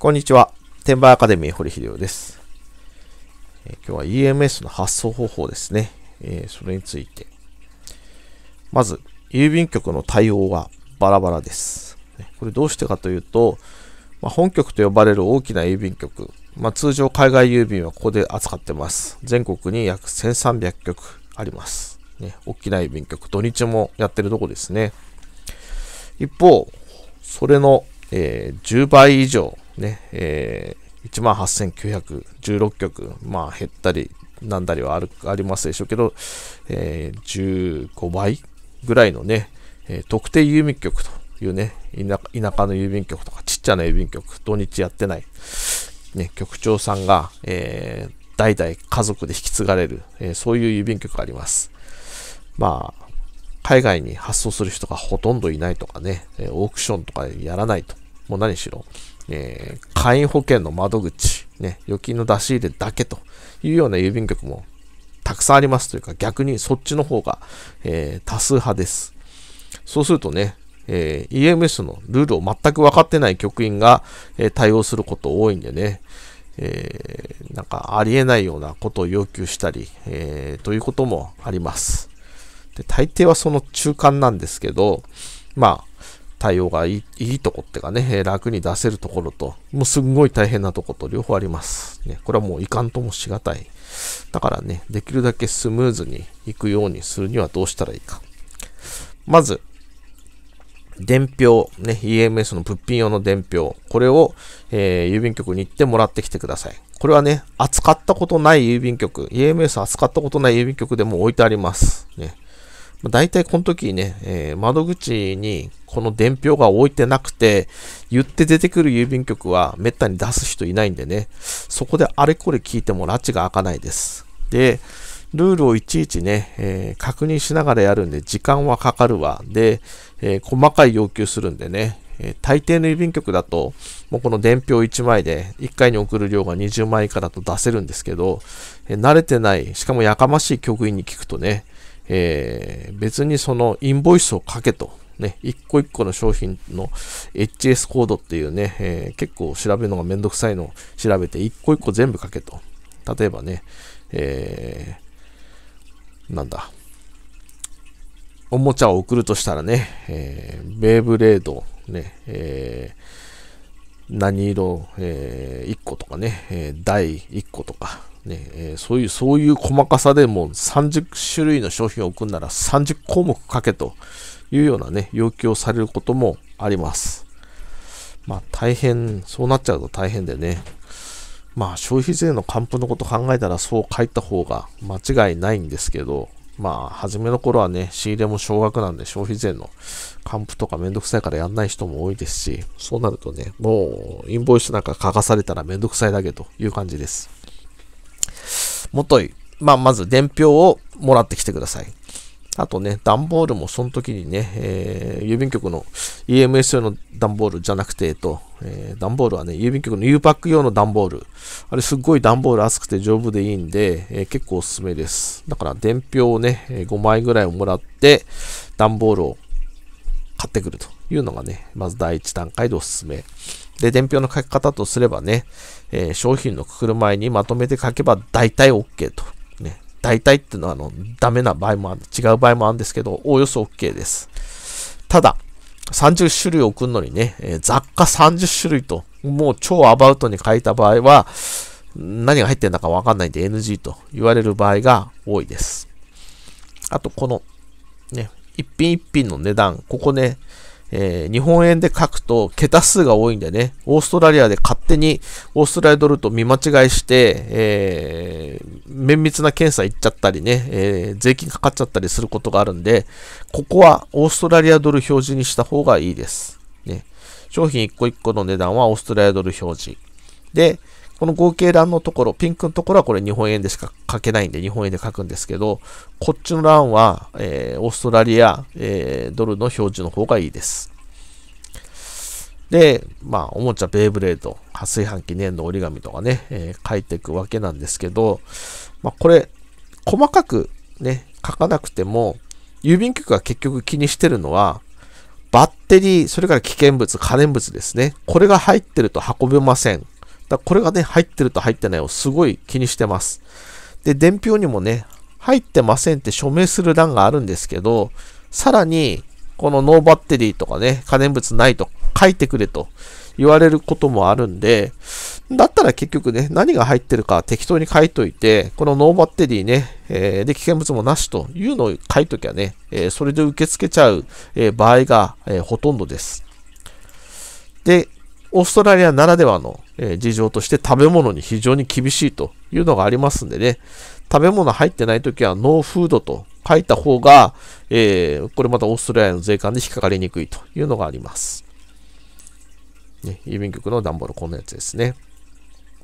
こんにちは。天売アカデミー堀秀夫です。え今日は EMS の発送方法ですね。えー、それについて。まず、郵便局の対応はバラバラです。これどうしてかというと、まあ、本局と呼ばれる大きな郵便局、まあ、通常海外郵便はここで扱ってます。全国に約1300局あります。ね、大きな郵便局、土日もやってるとこですね。一方、それの、えー、10倍以上ね、えー、18,916曲、まあ減ったり、なんだりはあるありますでしょうけど、えー、15倍ぐらいのね、えー、特定郵便局というね田、田舎の郵便局とかちっちゃな郵便局、土日やってない、ね、局長さんが、えー、代々家族で引き継がれる、えー、そういう郵便局があります。まあ、海外に発送する人がほとんどいないとかね、えオークションとかやらないと。もう何しろ、えー、簡保険の窓口、ね、預金の出し入れだけというような郵便局もたくさんありますというか、逆にそっちの方が、えー、多数派です。そうするとね、えー、EMS のルールを全く分かってない局員が、えー、対応すること多いんでね、えー、なんかありえないようなことを要求したり、えー、ということもあります。で大抵はその中間なんですけど、まあ、対応がいいとこってかね、楽に出せるところと、もうすんごい大変なとこと両方あります。ね、これはもういかんともしがたい。だからね、できるだけスムーズに行くようにするにはどうしたらいいか。まず、伝票、ね、EMS の物品用の伝票、これを、えー、郵便局に行ってもらってきてください。これはね、扱ったことない郵便局、EMS 扱ったことない郵便局でも置いてあります。ね、大体この時ね、えー、窓口にこの伝票が置いてなくて、言って出てくる郵便局はめったに出す人いないんでね、そこであれこれ聞いても拉致が開かないです。で、ルールをいちいちね、えー、確認しながらやるんで、時間はかかるわ。で、えー、細かい要求するんでね、えー、大抵の郵便局だと、もうこの伝票1枚で、1回に送る量が20枚以下だと出せるんですけど、え慣れてない、しかもやかましい局員に聞くとね、えー、別にそのインボイスをかけと、ね、一個一個の商品の HS コードっていうね、えー、結構調べるのがめんどくさいのを調べて、一個一個全部かけと。例えばね、えー、なんだ、おもちゃを送るとしたらね、えー、ベイブレード、ね、えー、何色、えー、1個とかね、えー、台1個とか、ねえー、そういう、そういう細かさでもう30種類の商品を置くんなら30項目書けというようなね、要求をされることもあります。まあ大変、そうなっちゃうと大変でね、まあ消費税の還付のこと考えたらそう書いた方が間違いないんですけど、まあ初めの頃はね、仕入れも少額なんで消費税の還付とかめんどくさいからやんない人も多いですし、そうなるとね、もうインボイスなんか書かされたらめんどくさいだけという感じです。もとい、まあ、まず伝票をもらってきてください。あとね、段ボールもその時にね、えー、郵便局の EMS 用の段ボールじゃなくて、えっと、えー、段ボールはね、郵便局の U パック用の段ボール。あれすっごい段ボール厚くて丈夫でいいんで、えー、結構おすすめです。だから伝票をね、5枚ぐらいをもらって、段ボールを買ってくるというのがね、まず第一段階でおすすめ。で、伝票の書き方とすればね、えー、商品のくくる前にまとめて書けば大体 OK と。ね、大体っていうのはあの、ダメな場合もある、違う場合もあるんですけど、おおよそ OK です。ただ、30種類送るのにね、えー、雑貨30種類と、もう超アバウトに書いた場合は、何が入ってるのかわかんないんで NG と言われる場合が多いです。あと、この、ね、一品一品の値段、ここね、えー、日本円で書くと桁数が多いんでね、オーストラリアで勝手にオーストラリアドルと見間違いして、えー、綿密な検査行っちゃったりね、えー、税金かかっちゃったりすることがあるんで、ここはオーストラリアドル表示にした方がいいです。ね、商品一個一個の値段はオーストラリアドル表示。で、この合計欄のところ、ピンクのところはこれ日本円でしか書けないんで、日本円で書くんですけど、こっちの欄は、えー、オーストラリア、えー、ドルの表示の方がいいです。で、まあ、おもちゃ、ベイブレード、破水飯器、粘土、折り紙とかね、えー、書いていくわけなんですけど、まあ、これ、細かくね、書かなくても、郵便局が結局気にしてるのは、バッテリー、それから危険物、可燃物ですね。これが入ってると運べません。だこれがね、入ってると入ってないをすごい気にしてます。で、伝票にもね、入ってませんって署名する欄があるんですけど、さらに、このノーバッテリーとかね、可燃物ないと書いてくれと言われることもあるんで、だったら結局ね、何が入ってるか適当に書いといて、このノーバッテリーね、えー、で危険物もなしというのを書いときゃね、えー、それで受け付けちゃう、えー、場合が、えほとんどです。で、オーストラリアならではの、え事情として食べ物に非常に厳しいというのがありますんでね、食べ物入ってないときはノーフードと書いた方が、えー、これまたオーストラリアの税関で引っかかりにくいというのがあります。ね、郵便局の段ボール、こんなやつですね。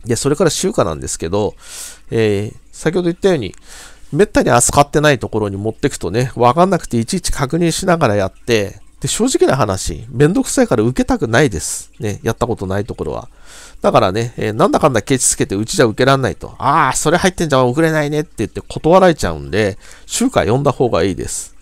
で、それから集荷なんですけど、えー、先ほど言ったように、めったに扱ってないところに持ってくとね、わかんなくていちいち確認しながらやって、で、正直な話、めんどくさいから受けたくないです。ね、やったことないところは。だからね、えー、なんだかんだケチつけてうちじゃ受けらんないと、ああ、それ入ってんじゃん、送れないねって言って断られちゃうんで、集間読んだ方がいいです。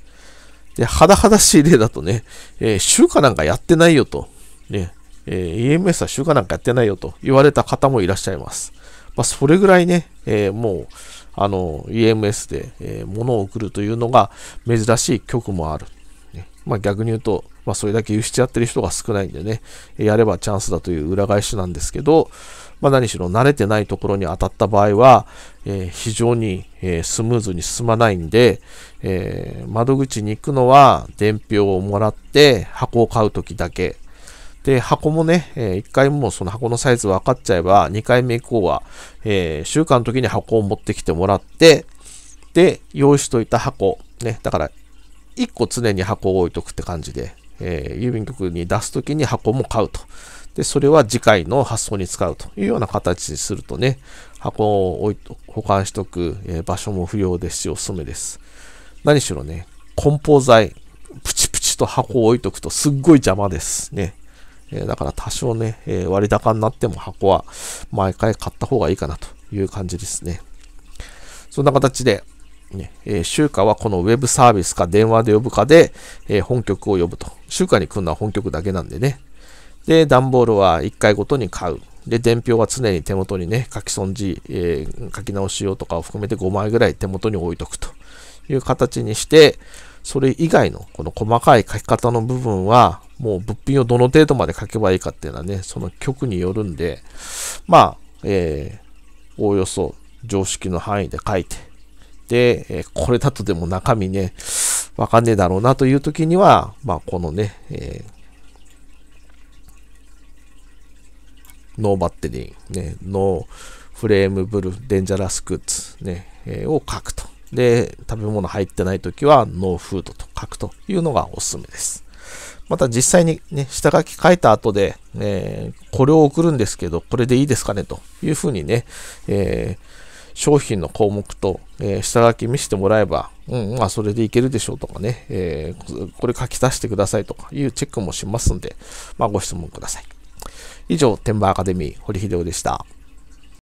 で、はだはだしい例だとね、えー、集間なんかやってないよと、ね、えー、EMS は集間なんかやってないよと言われた方もいらっしゃいます。まあ、それぐらいね、えー、もう、あの、EMS で、えー、物を送るというのが珍しい局もある。ね、まあ、逆に言うと、まあ、それだけ輸出やってる人が少ないんでね、やればチャンスだという裏返しなんですけど、まあ、何しろ慣れてないところに当たった場合は、えー、非常に、えー、スムーズに進まないんで、えー、窓口に行くのは伝票をもらって箱を買うときだけ。で、箱もね、え1回もその箱のサイズ分かっちゃえば、2回目以降は、え週間の時に箱を持ってきてもらって、で、用意しといた箱、ね、だから1個常に箱を置いとくって感じで、えー、郵便局に出すときに箱も買うと。で、それは次回の発送に使うというような形にするとね、箱を置いと保管しとく、えー、場所も不要ですし、おすすめです。何しろね、梱包材、プチプチと箱を置いとくとすっごい邪魔ですね。えー、だから多少ね、え割高になっても箱は毎回買った方がいいかなという感じですね。そんな形で、ね、えー、集はこのウェブサービスか電話で呼ぶかで、えー、本局を呼ぶと。集荷に来るのは本局だけなんでね。で、段ボールは1回ごとに買う。で、伝票は常に手元にね、書き損じ、えー、書き直し用とかを含めて5枚ぐらい手元に置いとくという形にして、それ以外のこの細かい書き方の部分は、もう物品をどの程度まで書けばいいかっていうのはね、その局によるんで、まあ、えー、おおよそ常識の範囲で書いて、て、えこれだとでも中身ね、わかんねえだろうなという時には、まあ、このね、えー、ノーバッテリー、ね、ノーフレームブルーデンジャラスグッズ、ねえー、を書くと。で、食べ物入ってない時はノーフードと書くというのがおすすめです。また実際にね、下書き書いた後で、えー、これを送るんですけど、これでいいですかねというふうにね、えー商品の項目と、えー、下書き見せてもらえば、うん、まあ、それでいけるでしょうとかね、えー、これ書き足してくださいとかいうチェックもしますんで、まあ、ご質問ください。以上、天馬アカデミー、堀秀夫でした。